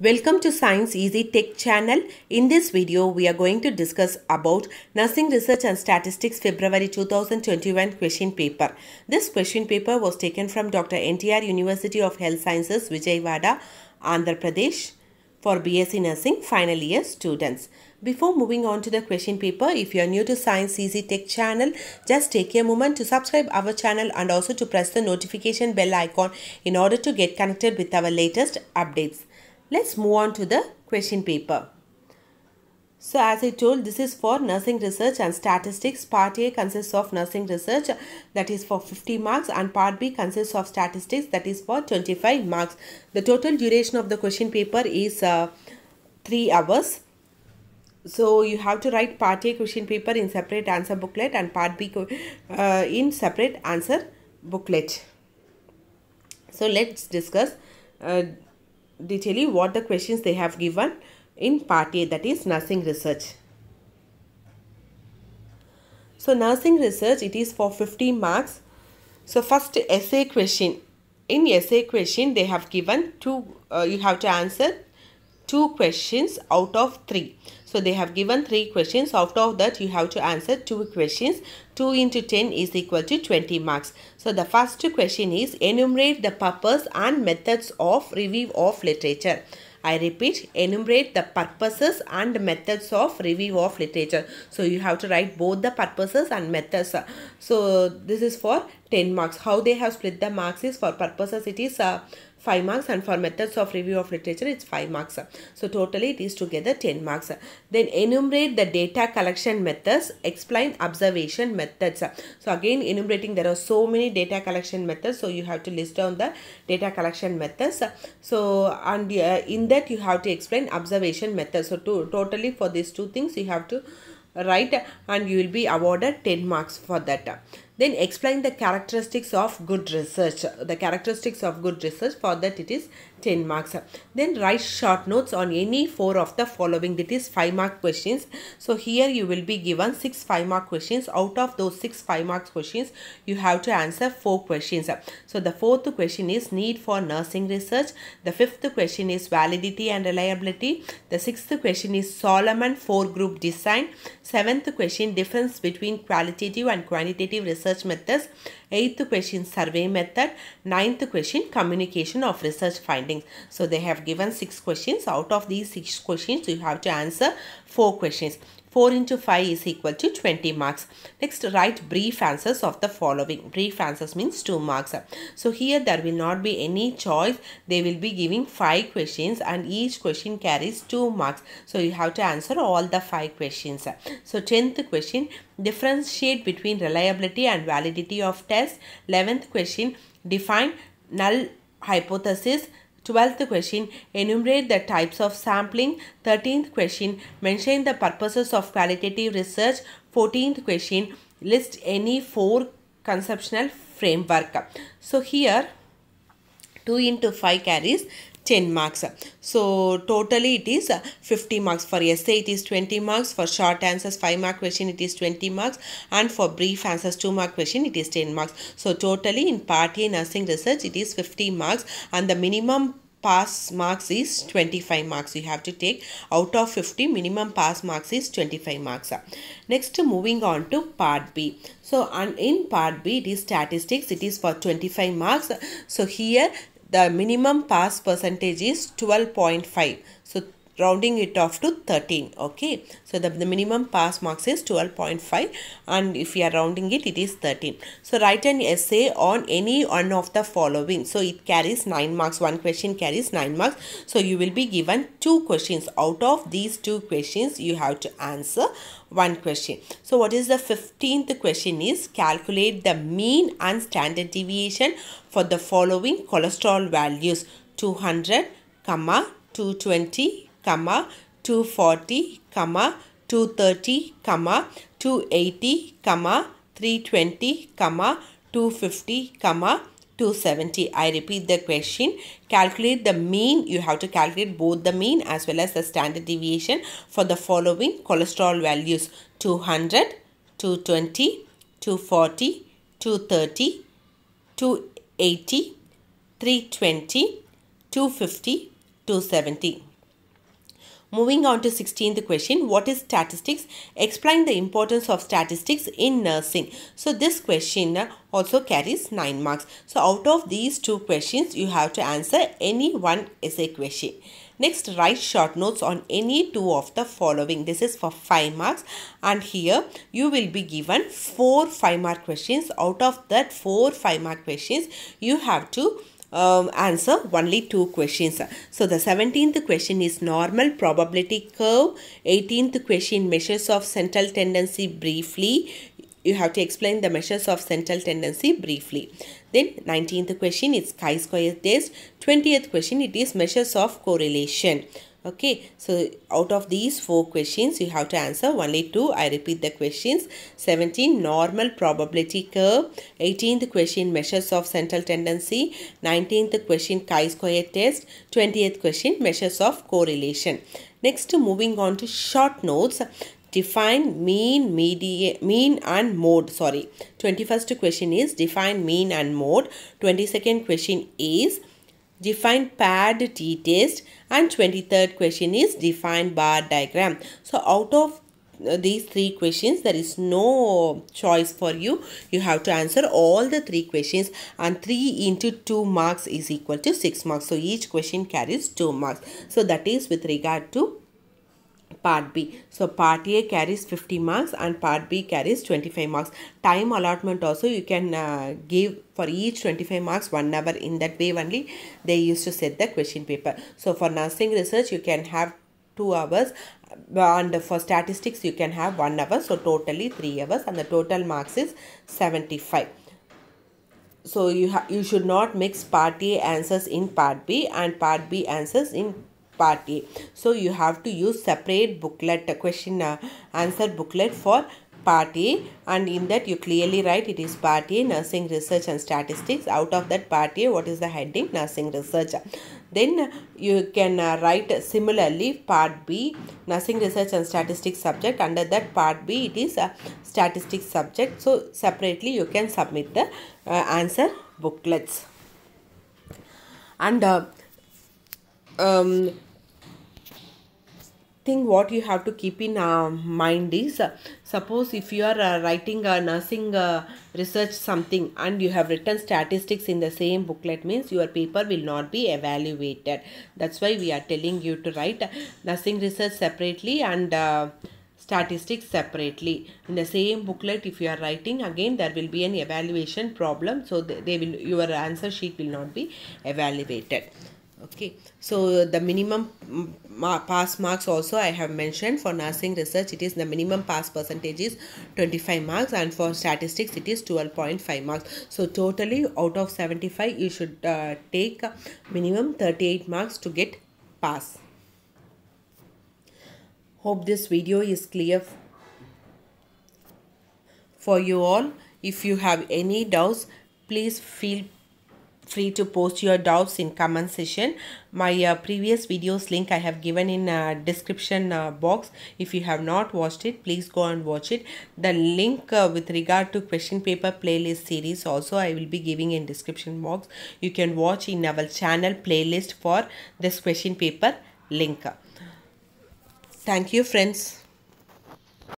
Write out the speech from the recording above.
Welcome to Science Easy Tech channel. In this video, we are going to discuss about Nursing Research and Statistics February 2021 question paper. This question paper was taken from Dr. NTR University of Health Sciences, Vijayawada, Andhra Pradesh for BSc Nursing final year students. Before moving on to the question paper, if you are new to Science Easy Tech channel, just take a moment to subscribe our channel and also to press the notification bell icon in order to get connected with our latest updates. Let's move on to the question paper. So as I told, this is for nursing research and statistics. Part A consists of nursing research that is for 50 marks and part B consists of statistics that is for 25 marks. The total duration of the question paper is uh, 3 hours. So you have to write part A question paper in separate answer booklet and part B uh, in separate answer booklet. So let's discuss uh, you what the questions they have given in part A that is nursing research. So nursing research it is for 50 marks. So first essay question. In essay question they have given two uh, you have to answer two questions out of three. So they have given three questions. After that, you have to answer two questions. 2 into 10 is equal to 20 marks. So the first question is enumerate the purpose and methods of review of literature. I repeat, enumerate the purposes and methods of review of literature. So you have to write both the purposes and methods. So this is for 10 marks. How they have split the marks is for purposes it is uh, 5 marks and for methods of review of literature it's 5 marks. So totally it is together 10 marks. Then enumerate the data collection methods, explain observation methods. So again enumerating there are so many data collection methods so you have to list down the data collection methods. So and uh, in that you have to explain observation methods. So to, totally for these two things you have to write and you will be awarded 10 marks for that. Then explain the characteristics of good research. The characteristics of good research for that it is 10 marks. Then write short notes on any four of the following. That is 5 mark questions. So here you will be given 6 5 mark questions. Out of those 6 5 mark questions you have to answer 4 questions. So the fourth question is need for nursing research. The fifth question is validity and reliability. The sixth question is Solomon 4 group design. Seventh question difference between qualitative and quantitative research research methods Eighth question, survey method. Ninth question, communication of research findings. So they have given six questions. Out of these six questions, you have to answer four questions. 4 into 5 is equal to 20 marks. Next, write brief answers of the following. Brief answers means 2 marks. So, here there will not be any choice. They will be giving 5 questions and each question carries 2 marks. So, you have to answer all the 5 questions. So, 10th question, differentiate between reliability and validity of test 11th question, define null hypothesis. 12th question, enumerate the types of sampling. 13th question, mention the purposes of qualitative research. 14th question, list any four conceptual framework. So here 2 into 5 carries 10 marks. So totally it is 50 marks. For essay it is 20 marks. For short answers 5 mark question it is 20 marks. And for brief answers 2 mark question it is 10 marks. So totally in part A nursing research it is 50 marks and the minimum pass marks is 25 marks you have to take out of 50 minimum pass marks is 25 marks next moving on to part b so and in part b it is statistics it is for 25 marks so here the minimum pass percentage is 12.5 so rounding it off to 13 okay so the, the minimum pass marks is 12.5 and if we are rounding it it is 13 so write an essay on any one of the following so it carries 9 marks one question carries 9 marks so you will be given two questions out of these two questions you have to answer one question so what is the 15th question is calculate the mean and standard deviation for the following cholesterol values 200 comma 220 comma 240 comma 230 comma 280 comma 320 comma 250 comma 270 i repeat the question calculate the mean you have to calculate both the mean as well as the standard deviation for the following cholesterol values 200 220 240 230 280 320 250 270 Moving on to 16th question, what is statistics? Explain the importance of statistics in nursing. So this question also carries 9 marks. So out of these two questions, you have to answer any one essay question. Next, write short notes on any two of the following. This is for 5 marks and here you will be given 4 5 mark questions. Out of that 4 5 mark questions, you have to um, answer only two questions. So the 17th question is normal probability curve. 18th question measures of central tendency briefly. You have to explain the measures of central tendency briefly. Then 19th question is chi-square test. 20th question it is measures of correlation okay so out of these four questions you have to answer only two i repeat the questions 17 normal probability curve 18th question measures of central tendency 19th question chi-square test 20th question measures of correlation next moving on to short notes define mean media mean and mode sorry 21st question is define mean and mode 22nd question is define paired t-test and 23rd question is define bar diagram. So out of uh, these three questions there is no choice for you you have to answer all the three questions and 3 into 2 marks is equal to 6 marks so each question carries 2 marks so that is with regard to part B. So part A carries 50 marks and part B carries 25 marks. Time allotment also you can uh, give for each 25 marks 1 hour in that way only they used to set the question paper. So for nursing research you can have 2 hours and for statistics you can have 1 hour so totally 3 hours and the total marks is 75 so you you should not mix part A answers in part B and part B answers in party so you have to use separate booklet uh, question uh, answer booklet for party and in that you clearly write it is party nursing research and statistics out of that party what is the heading nursing research then uh, you can write similarly part b nursing research and statistics subject under that part b it is a statistics subject so separately you can submit the uh, answer booklets and uh, um, thing what you have to keep in uh, mind is uh, suppose if you are uh, writing a nursing uh, research something and you have written statistics in the same booklet means your paper will not be evaluated that's why we are telling you to write uh, nursing research separately and uh, statistics separately in the same booklet if you are writing again there will be an evaluation problem so they, they will your answer sheet will not be evaluated okay so the minimum pass marks also i have mentioned for nursing research it is the minimum pass percentage is 25 marks and for statistics it is 12.5 marks so totally out of 75 you should uh, take minimum 38 marks to get pass hope this video is clear for you all if you have any doubts please feel free to post your doubts in comment section my uh, previous videos link i have given in uh, description uh, box if you have not watched it please go and watch it the link uh, with regard to question paper playlist series also i will be giving in description box you can watch in our channel playlist for this question paper link thank you friends